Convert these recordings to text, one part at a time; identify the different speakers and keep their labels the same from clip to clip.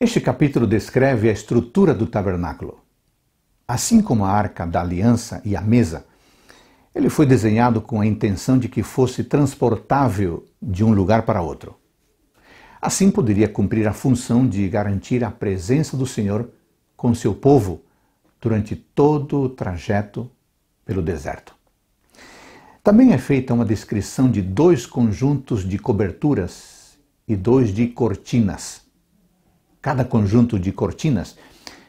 Speaker 1: Este capítulo descreve a estrutura do tabernáculo. Assim como a arca da aliança e a mesa, ele foi desenhado com a intenção de que fosse transportável de um lugar para outro. Assim poderia cumprir a função de garantir a presença do Senhor com seu povo durante todo o trajeto pelo deserto. Também é feita uma descrição de dois conjuntos de coberturas e dois de cortinas Cada conjunto de cortinas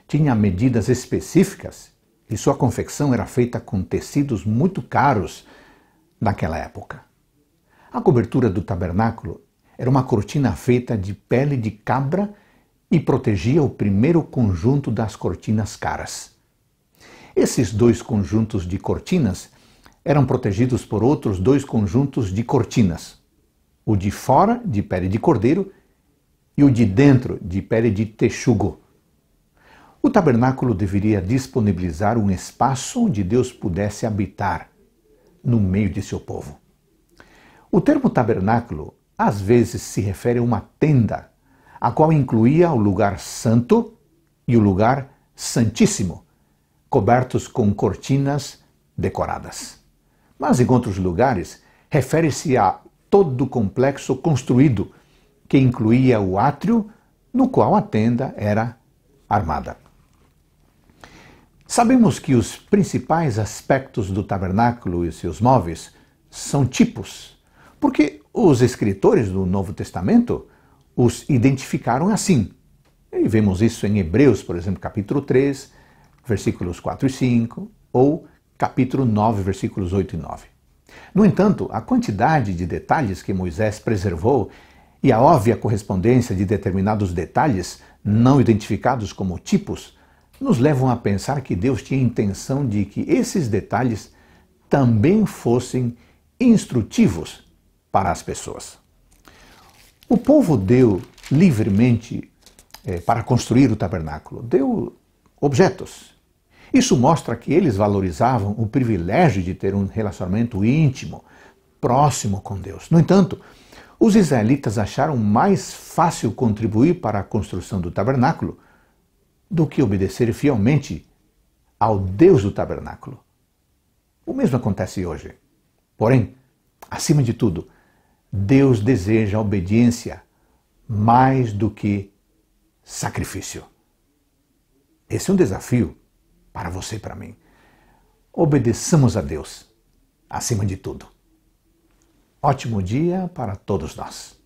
Speaker 1: tinha medidas específicas e sua confecção era feita com tecidos muito caros naquela época. A cobertura do tabernáculo era uma cortina feita de pele de cabra e protegia o primeiro conjunto das cortinas caras. Esses dois conjuntos de cortinas eram protegidos por outros dois conjuntos de cortinas, o de fora de pele de cordeiro e o de dentro de pele de texugo. O tabernáculo deveria disponibilizar um espaço onde Deus pudesse habitar no meio de seu povo. O termo tabernáculo às vezes se refere a uma tenda, a qual incluía o lugar santo e o lugar santíssimo, cobertos com cortinas decoradas. Mas em outros lugares, refere-se a todo o complexo construído que incluía o átrio, no qual a tenda era armada. Sabemos que os principais aspectos do tabernáculo e seus móveis são tipos, porque os escritores do Novo Testamento os identificaram assim. E vemos isso em Hebreus, por exemplo, capítulo 3, versículos 4 e 5, ou capítulo 9, versículos 8 e 9. No entanto, a quantidade de detalhes que Moisés preservou e a óbvia correspondência de determinados detalhes, não identificados como tipos, nos levam a pensar que Deus tinha intenção de que esses detalhes também fossem instrutivos para as pessoas. O povo deu livremente é, para construir o tabernáculo, deu objetos. Isso mostra que eles valorizavam o privilégio de ter um relacionamento íntimo, próximo com Deus. No entanto, os israelitas acharam mais fácil contribuir para a construção do tabernáculo do que obedecer fielmente ao Deus do tabernáculo. O mesmo acontece hoje. Porém, acima de tudo, Deus deseja obediência mais do que sacrifício. Esse é um desafio para você e para mim. Obedeçamos a Deus acima de tudo. Ótimo dia para todos nós.